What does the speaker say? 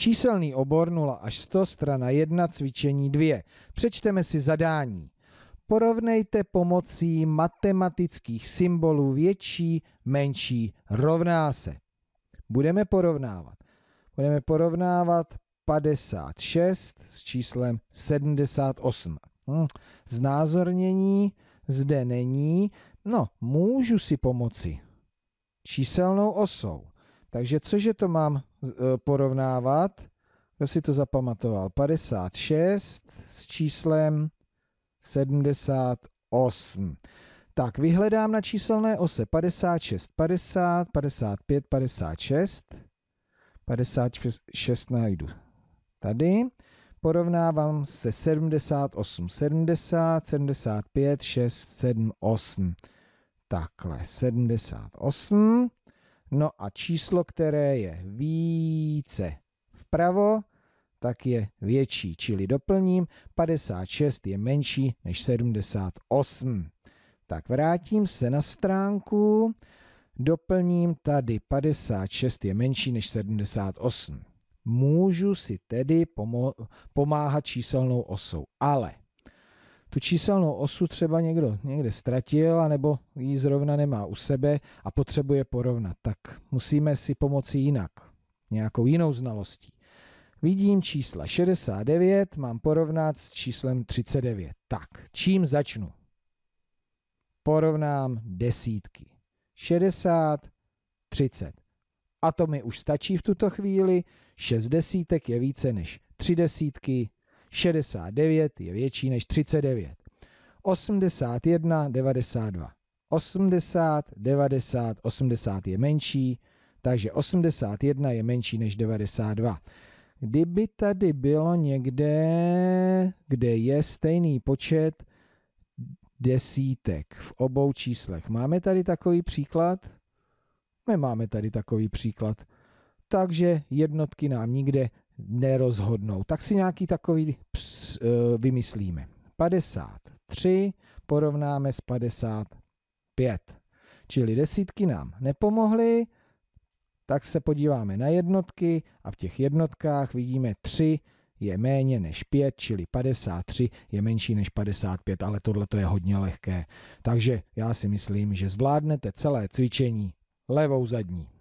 Číselný obor 0 až 100, strana 1, cvičení 2. Přečteme si zadání. Porovnejte pomocí matematických symbolů větší, menší, rovná se. Budeme porovnávat. Budeme porovnávat 56 s číslem 78. Hm. Znázornění zde není. No, můžu si pomoci číselnou osou. Takže cože to mám Eh, porovnávat. Kdo si to zapamatoval? 56 s číslem 78. Tak, vyhledám na číselné ose 56, 50, 55, 56. 56 najdu tady. Porovnávám se 78, 70, 75, 6, 7, 8. Takhle, 78. No a číslo, které je více vpravo, tak je větší, čili doplním, 56 je menší než 78. Tak vrátím se na stránku, doplním tady 56 je menší než 78. Můžu si tedy pomáhat číselnou osou, ale tu číselnou osu třeba někdo někde ztratil, anebo ji zrovna nemá u sebe a potřebuje porovnat, tak musíme si pomoci jinak, nějakou jinou znalostí. Vidím čísla 69, mám porovnat s číslem 39. Tak, čím začnu? Porovnám desítky. 60, 30. A to mi už stačí v tuto chvíli. 6 desítek je více než 3 desítky, 69 je větší než 39. 81, 92. 80, 90, 80 je menší, takže 81 je menší než 92. Kdyby tady bylo někde, kde je stejný počet desítek v obou číslech. Máme tady takový příklad? Nemáme tady takový příklad. Takže jednotky nám nikde nerozhodnou, tak si nějaký takový eh, vymyslíme. 53 porovnáme s 55. Čili desítky nám nepomohly, tak se podíváme na jednotky a v těch jednotkách vidíme 3 je méně než 5, čili 53 je menší než 55, ale tohle je hodně lehké. Takže já si myslím, že zvládnete celé cvičení levou zadní.